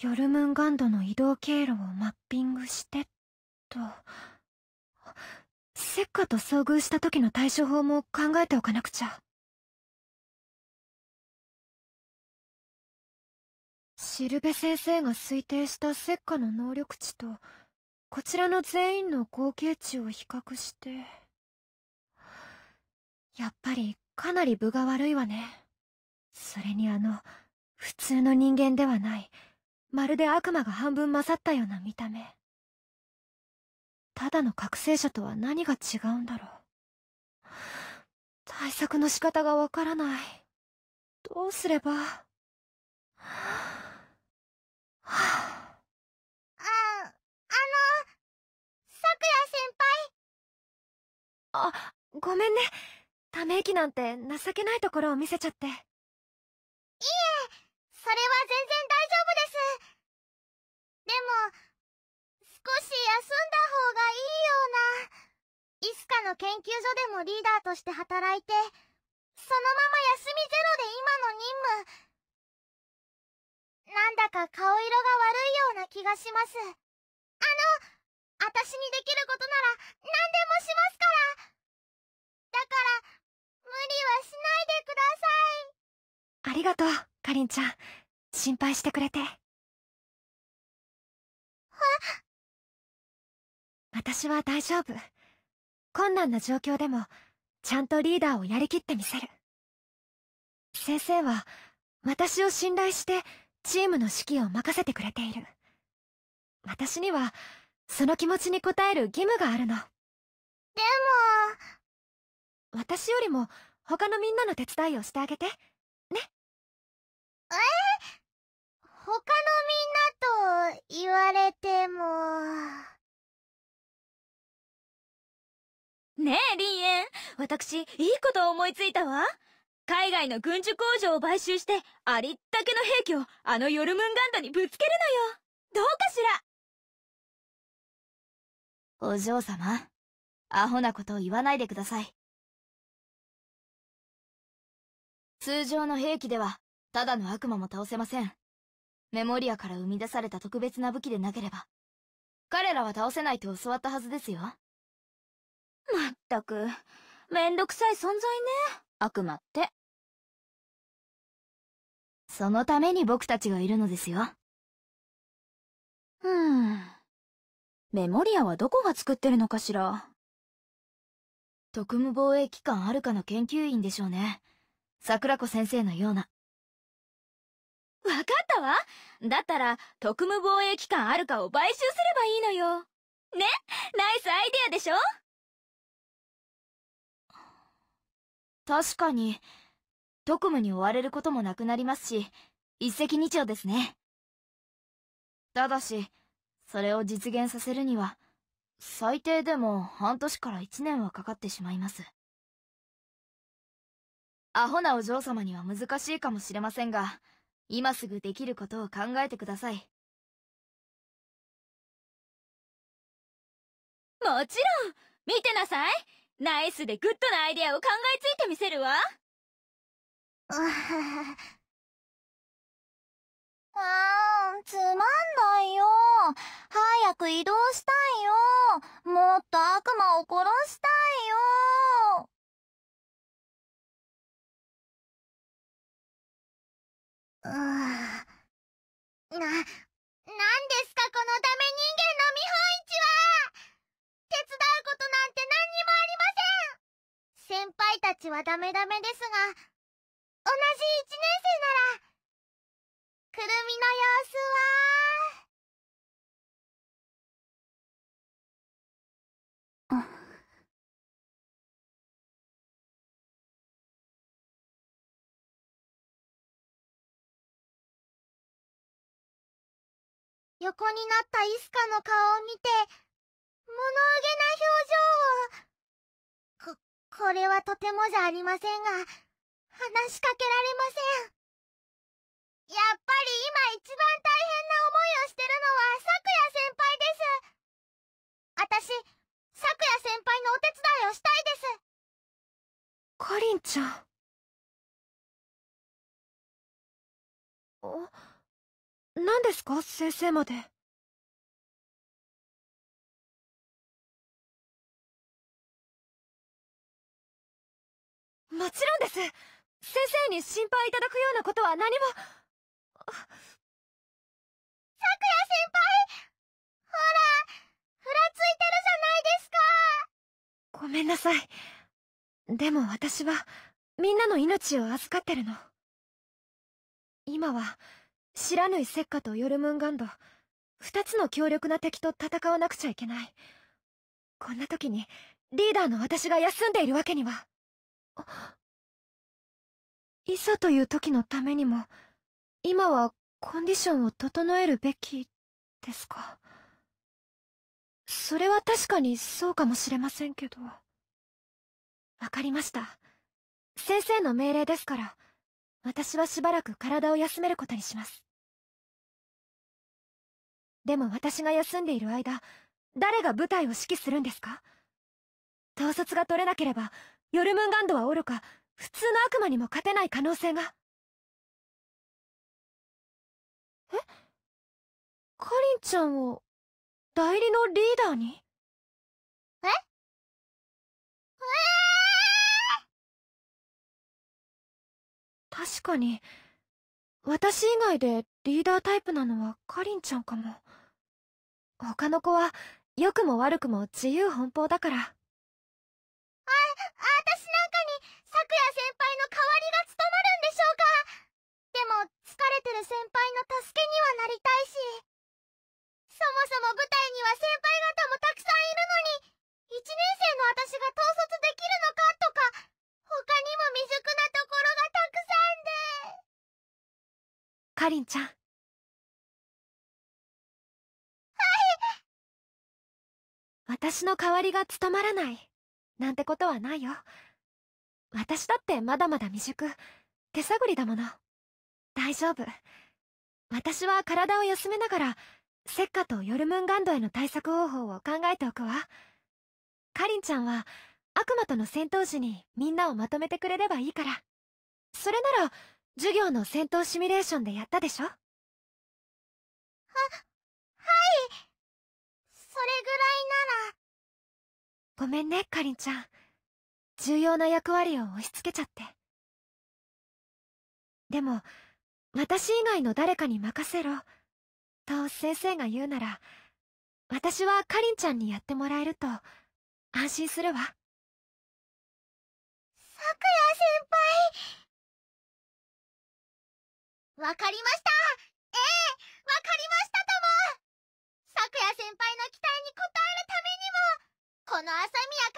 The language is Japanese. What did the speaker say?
ヨルムンガンドの移動経路をマッピングしてとセッカと遭遇した時の対処法も考えておかなくちゃシルベ先生が推定したセッカの能力値とこちらの全員の合計値を比較してやっぱりかなり分が悪いわねそれにあの普通の人間ではないまるで悪魔が半分勝ったような見た目ただの覚醒者とは何が違うんだろう対策の仕方がわからないどうすればはああ、ごめんね。ため息なんて情けないところを見せちゃって。いえ、の研究所でもリーダーとして働いて、そのまま休みゼロで今の任務。なんだか顔色が悪いような気がします。あの、私にできることなら何でもしますからだから、無理はしないでください。ありがとう、かりんちゃん。心配してくれて。私は大丈夫。困難な状況でもちゃんとリーダーをやりきってみせる先生は私を信頼してチームの指揮を任せてくれている私にはその気持ちに応える義務があるのでも私よりも他のみんなの手伝いをしてあげてねえ他のみんな私、いいこと思いついたわ。海外の軍需工場を買収して、ありったけの兵器をあのヨルムンガンダにぶつけるのよ。どうかしらお嬢様、アホなことを言わないでください。通常の兵器では、ただの悪魔も倒せません。メモリアから生み出された特別な武器でなければ、彼らは倒せないと教わったはずですよ。まったく、めんどくさい存在ね悪魔ってそのために僕たちがいるのですようんメモリアはどこが作ってるのかしら特務防衛機関あるかの研究員でしょうね桜子先生のような分かったわだったら特務防衛機関あるかを買収すればいいのよねナイスアイデアでしょ確かに、特務に追われることもなくなりますし、一石二鳥ですね。ただし、それを実現させるには、最低でも半年から一年はかかってしまいます。アホなお嬢様には難しいかもしれませんが、今すぐできることを考えてください。もちろん見てなさいナイスでグッドなアイデアを考えついてみせるわ。あーん、つまんないよ。早く移動したいちはダメダメですが、同じ1年生なら、くるみの様子は。横になったイスカの顔を見て、物あげなこれはとてもじゃありませんが、話しかけられません。やっぱり今一番大変な思いをしてるのは咲夜先輩です。私、咲夜先輩のお手伝いをしたいです。かりんちゃん。あ、何ですか先生まで。もちろんです先生に心配いただくようなことは何もさくら先輩ほらふらついてるじゃないですかごめんなさいでも私はみんなの命を預かってるの今は知らぬいっかとヨルムンガンド2つの強力な敵と戦わなくちゃいけないこんな時にリーダーの私が休んでいるわけにはいざという時のためにも、今はコンディションを整えるべきですか。それは確かにそうかもしれませんけど。わかりました。先生の命令ですから、私はしばらく体を休めることにします。でも私が休んでいる間、誰が舞台を指揮するんですか統率が取れなければヨルムンガンドはおろか普通の悪魔にも勝てない可能性がえかりんちゃんを代理のリーダーにええー、確かに私以外でリーダータイプなのはかりんちゃんかも他の子は良くも悪くも自由奔放だからああかりんちゃん。はい私の代わりが務まらない、なんてことはないよ。私だってまだまだ未熟、手探りだもの。大丈夫。私は体を休めながら、セッカとヨルムンガンドへの対策方法を考えておくわ。かりんちゃんは、悪魔との戦闘時にみんなをまとめてくれればいいから。それなら、授業の戦闘シミュレーションでやったでしょは、はいそれぐらいなら。ごめんね、かりんちゃん。重要な役割を押し付けちゃって。でも、私以外の誰かに任せろ。と先生が言うなら、私はかりんちゃんにやってもらえると、安心するわ。さくら先輩わかりましたええわかりましたとも咲夜先輩の期待に応えるためにもこの朝宮